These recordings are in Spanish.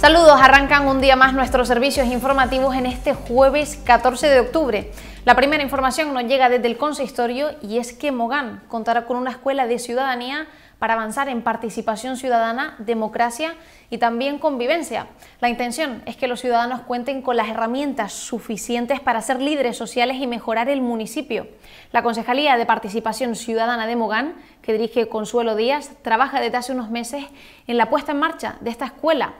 Saludos, arrancan un día más nuestros servicios informativos en este jueves 14 de octubre. La primera información nos llega desde el consistorio y es que Mogán contará con una escuela de ciudadanía para avanzar en participación ciudadana, democracia y también convivencia. La intención es que los ciudadanos cuenten con las herramientas suficientes para ser líderes sociales y mejorar el municipio. La Concejalía de Participación Ciudadana de Mogán, que dirige Consuelo Díaz, trabaja desde hace unos meses en la puesta en marcha de esta escuela.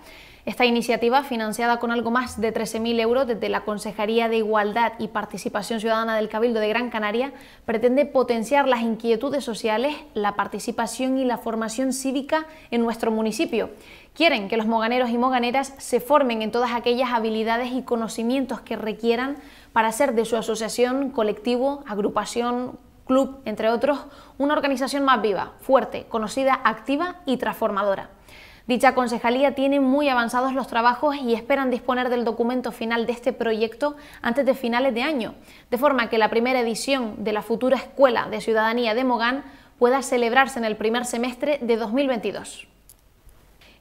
Esta iniciativa, financiada con algo más de 13.000 euros desde la Consejería de Igualdad y Participación Ciudadana del Cabildo de Gran Canaria, pretende potenciar las inquietudes sociales, la participación y la formación cívica en nuestro municipio. Quieren que los moganeros y moganeras se formen en todas aquellas habilidades y conocimientos que requieran para hacer de su asociación, colectivo, agrupación, club, entre otros, una organización más viva, fuerte, conocida, activa y transformadora. Dicha concejalía tiene muy avanzados los trabajos y esperan disponer del documento final de este proyecto antes de finales de año, de forma que la primera edición de la futura Escuela de Ciudadanía de Mogán pueda celebrarse en el primer semestre de 2022.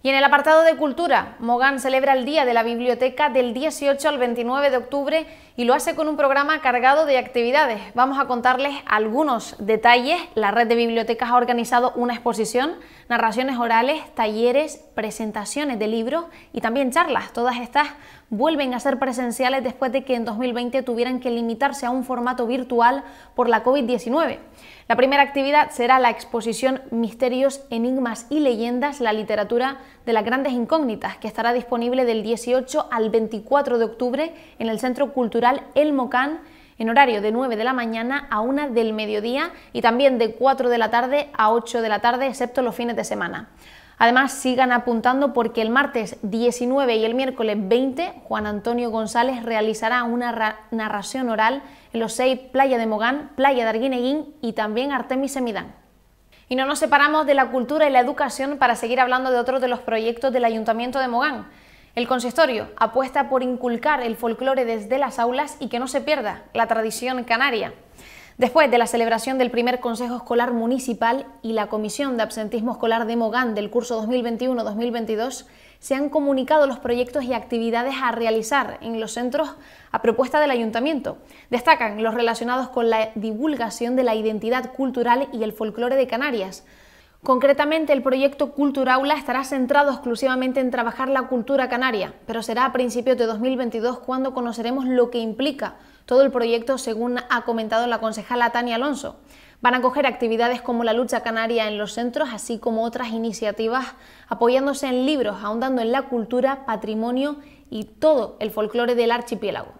Y en el apartado de cultura, Mogán celebra el Día de la Biblioteca del 18 al 29 de octubre y lo hace con un programa cargado de actividades. Vamos a contarles algunos detalles. La red de bibliotecas ha organizado una exposición, narraciones orales, talleres, presentaciones de libros y también charlas. Todas estas vuelven a ser presenciales después de que en 2020 tuvieran que limitarse a un formato virtual por la COVID-19. La primera actividad será la exposición Misterios, Enigmas y Leyendas, la literatura de las grandes incógnitas, que estará disponible del 18 al 24 de octubre en el Centro Cultural El Mocán en horario de 9 de la mañana a 1 del mediodía y también de 4 de la tarde a 8 de la tarde, excepto los fines de semana. Además, sigan apuntando porque el martes 19 y el miércoles 20, Juan Antonio González realizará una narración oral en los seis Playa de Mogán, Playa de Arguineguín y también Artemis Semidán. Y no nos separamos de la cultura y la educación para seguir hablando de otros de los proyectos del Ayuntamiento de Mogán. El consistorio apuesta por inculcar el folclore desde las aulas y que no se pierda la tradición canaria. Después de la celebración del primer Consejo Escolar Municipal y la Comisión de Absentismo Escolar de Mogán del curso 2021-2022, se han comunicado los proyectos y actividades a realizar en los centros a propuesta del ayuntamiento. Destacan los relacionados con la divulgación de la identidad cultural y el folclore de Canarias, Concretamente, el proyecto Culturaula estará centrado exclusivamente en trabajar la cultura canaria, pero será a principios de 2022 cuando conoceremos lo que implica todo el proyecto, según ha comentado la concejala Tania Alonso. Van a coger actividades como la lucha canaria en los centros, así como otras iniciativas apoyándose en libros, ahondando en la cultura, patrimonio y todo el folclore del archipiélago.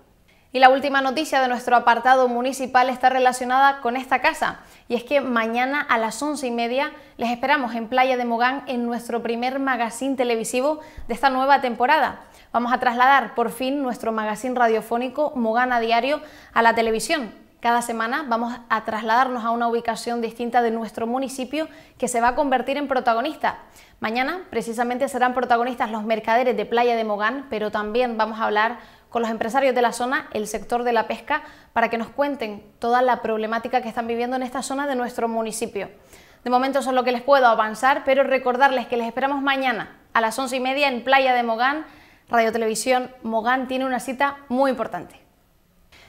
Y la última noticia de nuestro apartado municipal está relacionada con esta casa, y es que mañana a las once y media les esperamos en Playa de Mogán en nuestro primer magazine televisivo de esta nueva temporada. Vamos a trasladar por fin nuestro magazine radiofónico Mogán a Diario a la televisión. Cada semana vamos a trasladarnos a una ubicación distinta de nuestro municipio que se va a convertir en protagonista. Mañana precisamente serán protagonistas los mercaderes de Playa de Mogán, pero también vamos a hablar con los empresarios de la zona, el sector de la pesca, para que nos cuenten toda la problemática que están viviendo en esta zona de nuestro municipio. De momento eso es lo que les puedo avanzar, pero recordarles que les esperamos mañana a las once y media en Playa de Mogán. Radio Televisión Mogán tiene una cita muy importante.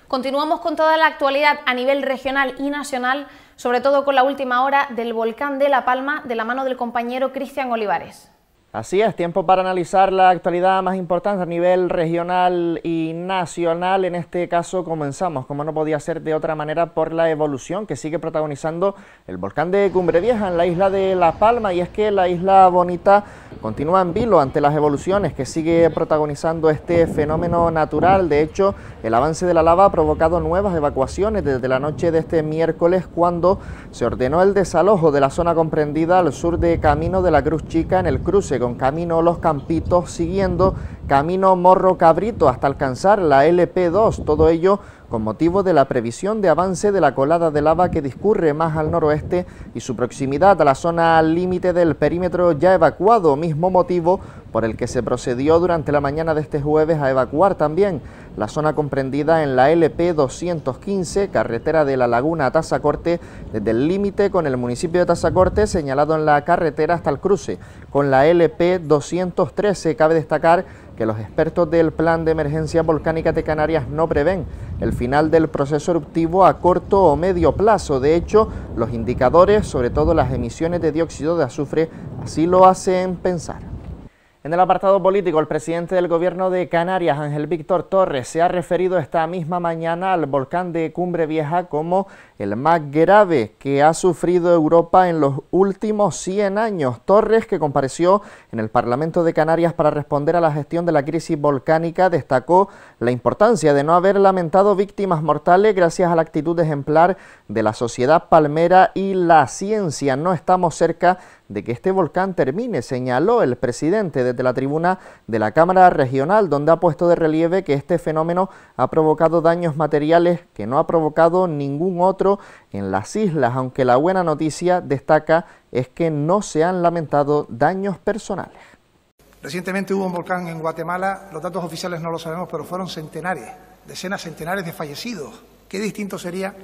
Continuamos con toda la actualidad a nivel regional y nacional, sobre todo con la última hora del volcán de La Palma de la mano del compañero Cristian Olivares. Así es, tiempo para analizar la actualidad más importante a nivel regional y nacional. En este caso comenzamos, como no podía ser de otra manera, por la evolución que sigue protagonizando el volcán de Cumbre Vieja en la isla de La Palma. Y es que la isla Bonita continúa en vilo ante las evoluciones que sigue protagonizando este fenómeno natural. De hecho, el avance de la lava ha provocado nuevas evacuaciones desde la noche de este miércoles cuando se ordenó el desalojo de la zona comprendida al sur de Camino de la Cruz Chica en el cruce con camino Los Campitos siguiendo camino Morro Cabrito hasta alcanzar la LP2, todo ello con motivo de la previsión de avance de la colada de lava que discurre más al noroeste y su proximidad a la zona límite del perímetro ya evacuado, mismo motivo por el que se procedió durante la mañana de este jueves a evacuar también la zona comprendida en la LP 215, carretera de la Laguna a Tazacorte, desde el límite con el municipio de Tazacorte, señalado en la carretera hasta el cruce con la LP 213. Cabe destacar que los expertos del Plan de Emergencia Volcánica de Canarias no prevén el final del proceso eruptivo a corto o medio plazo. De hecho, los indicadores, sobre todo las emisiones de dióxido de azufre, así lo hacen pensar. En el apartado político, el presidente del gobierno de Canarias, Ángel Víctor Torres, se ha referido esta misma mañana al volcán de Cumbre Vieja como el más grave que ha sufrido Europa en los últimos 100 años. Torres, que compareció en el Parlamento de Canarias para responder a la gestión de la crisis volcánica, destacó la importancia de no haber lamentado víctimas mortales gracias a la actitud ejemplar de la sociedad palmera y la ciencia. No estamos cerca de que este volcán termine, señaló el presidente desde la tribuna de la Cámara Regional, donde ha puesto de relieve que este fenómeno ha provocado daños materiales que no ha provocado ningún otro en las islas, aunque la buena noticia destaca es que no se han lamentado daños personales. Recientemente hubo un volcán en Guatemala, los datos oficiales no lo sabemos, pero fueron centenares, decenas centenares de fallecidos. Qué distinto sería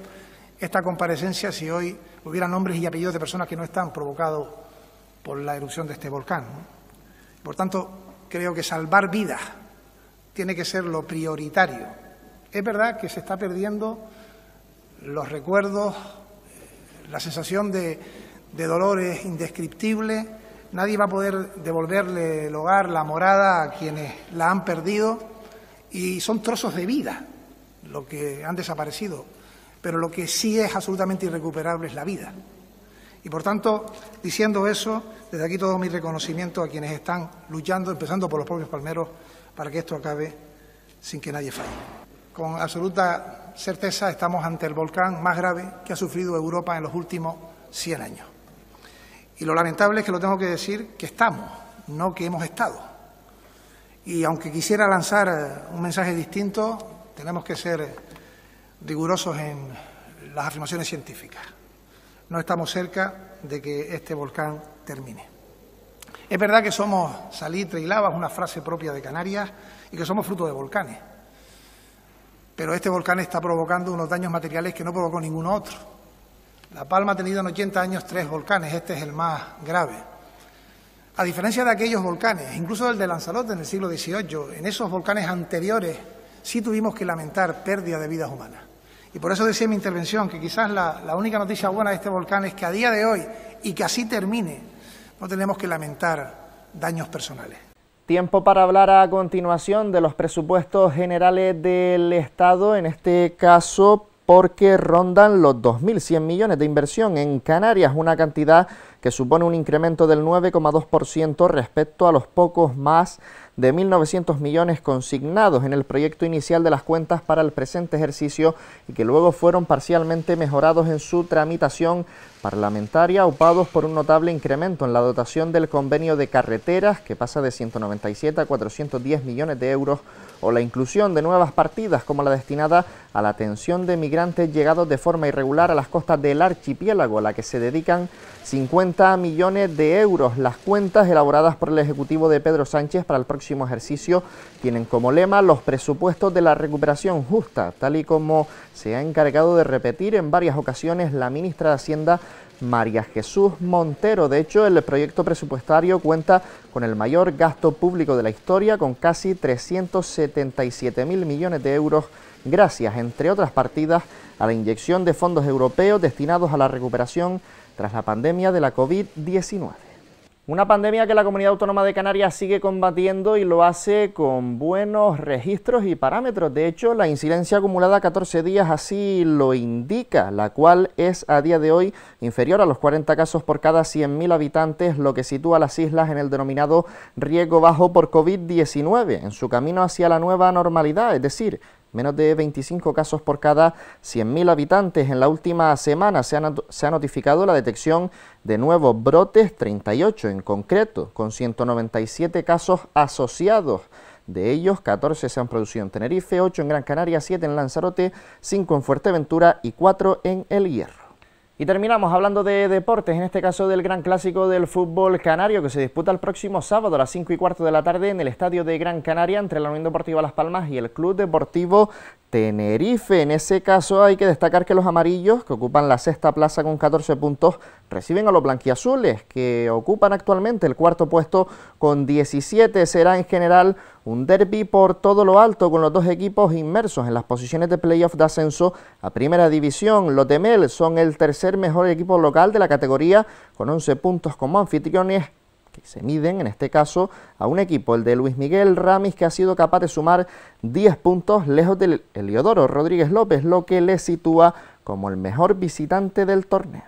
esta comparecencia si hoy hubiera nombres y apellidos de personas que no están provocados por la erupción de este volcán. Por tanto, creo que salvar vidas tiene que ser lo prioritario. Es verdad que se está perdiendo los recuerdos, la sensación de, de dolor es indescriptible. Nadie va a poder devolverle el hogar, la morada a quienes la han perdido y son trozos de vida lo que han desaparecido, pero lo que sí es absolutamente irrecuperable es la vida. Y por tanto, diciendo eso, desde aquí todo mi reconocimiento a quienes están luchando, empezando por los propios palmeros, para que esto acabe sin que nadie falle. Con absoluta certeza estamos ante el volcán más grave que ha sufrido Europa en los últimos 100 años. Y lo lamentable es que lo tengo que decir que estamos, no que hemos estado. Y aunque quisiera lanzar eh, un mensaje distinto, tenemos que ser rigurosos en las afirmaciones científicas. No estamos cerca de que este volcán termine. Es verdad que somos salitre y lava, es una frase propia de Canarias, y que somos fruto de volcanes pero este volcán está provocando unos daños materiales que no provocó ningún otro. La Palma ha tenido en 80 años tres volcanes, este es el más grave. A diferencia de aquellos volcanes, incluso el de Lanzarote en el siglo XVIII, en esos volcanes anteriores sí tuvimos que lamentar pérdida de vidas humanas. Y por eso decía en mi intervención que quizás la única noticia buena de este volcán es que a día de hoy, y que así termine, no tenemos que lamentar daños personales. Tiempo para hablar a continuación de los presupuestos generales del Estado, en este caso porque rondan los 2.100 millones de inversión en Canarias, una cantidad que supone un incremento del 9,2% respecto a los pocos más de 1.900 millones consignados en el proyecto inicial de las cuentas para el presente ejercicio y que luego fueron parcialmente mejorados en su tramitación parlamentaria, opados por un notable incremento en la dotación del convenio de carreteras, que pasa de 197 a 410 millones de euros o la inclusión de nuevas partidas como la destinada a la atención de migrantes llegados de forma irregular a las costas del archipiélago, a la que se dedican 50 millones de euros. Las cuentas elaboradas por el Ejecutivo de Pedro Sánchez para el próximo ejercicio tienen como lema los presupuestos de la recuperación justa, tal y como se ha encargado de repetir en varias ocasiones la ministra de Hacienda María Jesús Montero. De hecho, el proyecto presupuestario cuenta con el mayor gasto público de la historia, con casi 377 mil millones de euros, gracias, entre otras partidas, a la inyección de fondos europeos destinados a la recuperación tras la pandemia de la COVID-19. Una pandemia que la comunidad autónoma de Canarias sigue combatiendo y lo hace con buenos registros y parámetros. De hecho, la incidencia acumulada a 14 días así lo indica, la cual es a día de hoy inferior a los 40 casos por cada 100.000 habitantes, lo que sitúa a las islas en el denominado riesgo bajo por COVID-19, en su camino hacia la nueva normalidad, es decir, menos de 25 casos por cada 100.000 habitantes. En la última semana se ha, se ha notificado la detección de nuevos brotes, 38 en concreto, con 197 casos asociados. De ellos, 14 se han producido en Tenerife, 8 en Gran Canaria, 7 en Lanzarote, 5 en Fuerteventura y 4 en El Hierro. Y terminamos hablando de deportes, en este caso del Gran Clásico del Fútbol Canario que se disputa el próximo sábado a las 5 y cuarto de la tarde en el Estadio de Gran Canaria entre la Unión Deportiva Las Palmas y el Club Deportivo Tenerife. En ese caso hay que destacar que los amarillos, que ocupan la sexta plaza con 14 puntos, reciben a los blanquiazules, que ocupan actualmente el cuarto puesto con 17. Será en general un derby por todo lo alto con los dos equipos inmersos en las posiciones de playoff de ascenso a primera división. Los son el tercer mejor equipo local de la categoría con 11 puntos como anfitriones que se miden en este caso a un equipo, el de Luis Miguel Ramis, que ha sido capaz de sumar 10 puntos lejos del Eliodoro Rodríguez López, lo que le sitúa como el mejor visitante del torneo.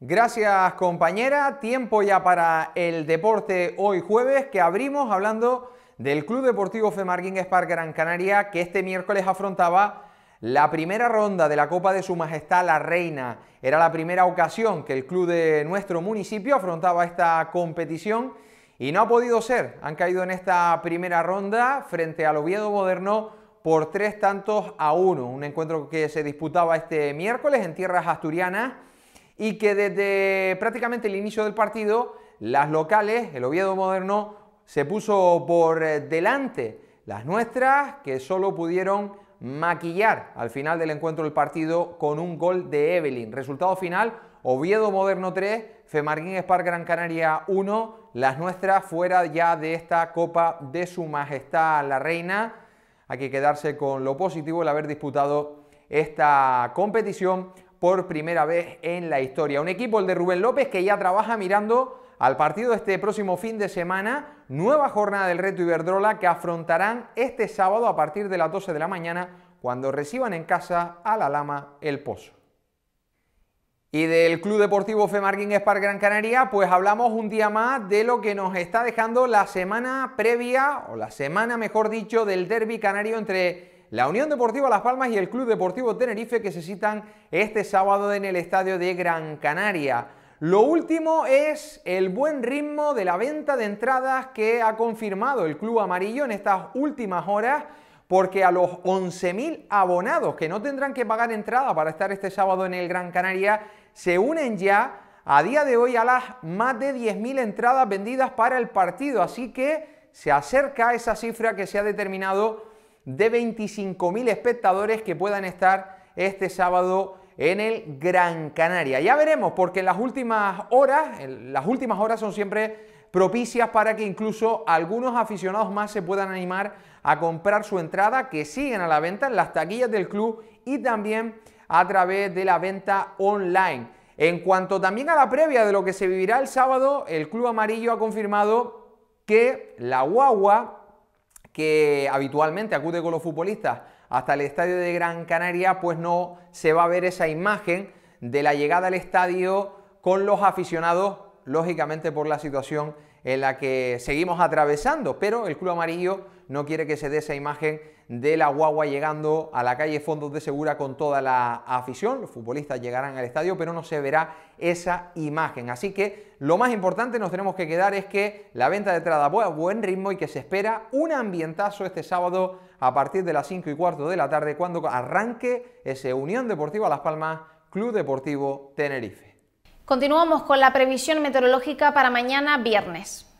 Gracias compañera, tiempo ya para el deporte hoy jueves que abrimos hablando del Club Deportivo Femarquín Spark Gran Canaria, que este miércoles afrontaba la primera ronda de la Copa de Su Majestad la Reina. Era la primera ocasión que el club de nuestro municipio afrontaba esta competición y no ha podido ser. Han caído en esta primera ronda frente al Oviedo Moderno por tres tantos a uno. Un encuentro que se disputaba este miércoles en tierras asturianas y que desde prácticamente el inicio del partido, las locales, el Oviedo Moderno, se puso por eh, delante las nuestras, que solo pudieron maquillar al final del encuentro del partido con un gol de Evelyn. Resultado final, Oviedo Moderno 3, Femarguín Spark Gran Canaria 1, las nuestras fuera ya de esta Copa de Su Majestad la Reina. Hay que quedarse con lo positivo el haber disputado esta competición por primera vez en la historia. Un equipo, el de Rubén López, que ya trabaja mirando al partido de este próximo fin de semana, nueva jornada del Reto Iberdrola que afrontarán este sábado a partir de las 12 de la mañana cuando reciban en casa a la Lama El Pozo. Y del Club Deportivo Femarguín Espar Gran Canaria, pues hablamos un día más de lo que nos está dejando la semana previa, o la semana mejor dicho, del derby canario entre la Unión Deportiva Las Palmas y el Club Deportivo Tenerife que se citan este sábado en el estadio de Gran Canaria. Lo último es el buen ritmo de la venta de entradas que ha confirmado el Club Amarillo en estas últimas horas porque a los 11.000 abonados que no tendrán que pagar entrada para estar este sábado en el Gran Canaria se unen ya a día de hoy a las más de 10.000 entradas vendidas para el partido, así que se acerca a esa cifra que se ha determinado de 25.000 espectadores que puedan estar este sábado en el Gran Canaria. Ya veremos, porque las últimas horas, las últimas horas son siempre propicias para que incluso algunos aficionados más se puedan animar a comprar su entrada, que siguen a la venta en las taquillas del club y también a través de la venta online. En cuanto también a la previa de lo que se vivirá el sábado, el Club Amarillo ha confirmado que la guagua que habitualmente acude con los futbolistas hasta el estadio de Gran Canaria, pues no se va a ver esa imagen de la llegada al estadio con los aficionados, lógicamente por la situación en la que seguimos atravesando, pero el Club Amarillo no quiere que se dé esa imagen de la guagua llegando a la calle Fondos de Segura con toda la afición. Los futbolistas llegarán al estadio, pero no se verá esa imagen. Así que lo más importante nos tenemos que quedar es que la venta de entrada va a buen ritmo y que se espera un ambientazo este sábado a partir de las 5 y cuarto de la tarde cuando arranque ese Unión Deportiva Las Palmas Club Deportivo Tenerife. Continuamos con la previsión meteorológica para mañana viernes.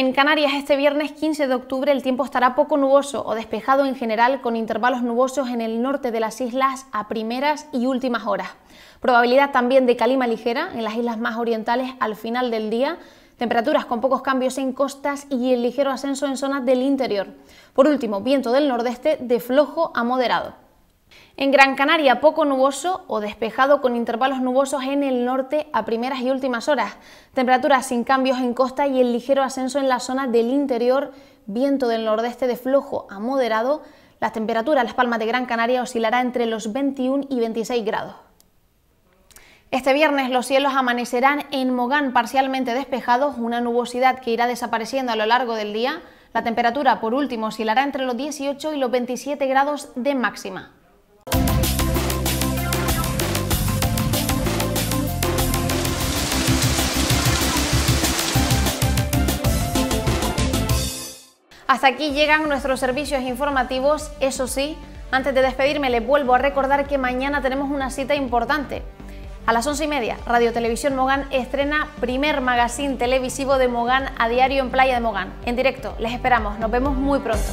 En Canarias este viernes 15 de octubre el tiempo estará poco nuboso o despejado en general con intervalos nubosos en el norte de las islas a primeras y últimas horas. Probabilidad también de calima ligera en las islas más orientales al final del día. Temperaturas con pocos cambios en costas y el ligero ascenso en zonas del interior. Por último, viento del nordeste de flojo a moderado. En Gran Canaria poco nuboso o despejado con intervalos nubosos en el norte a primeras y últimas horas. Temperaturas sin cambios en costa y el ligero ascenso en la zona del interior, viento del nordeste de flojo a moderado. Las temperaturas en Las Palmas de Gran Canaria oscilará entre los 21 y 26 grados. Este viernes los cielos amanecerán en Mogán parcialmente despejados, una nubosidad que irá desapareciendo a lo largo del día. La temperatura por último oscilará entre los 18 y los 27 grados de máxima. Hasta aquí llegan nuestros servicios informativos. Eso sí, antes de despedirme les vuelvo a recordar que mañana tenemos una cita importante. A las once y media, Radio Televisión Mogán estrena primer magazine televisivo de Mogán a diario en Playa de Mogán. En directo, les esperamos. Nos vemos muy pronto.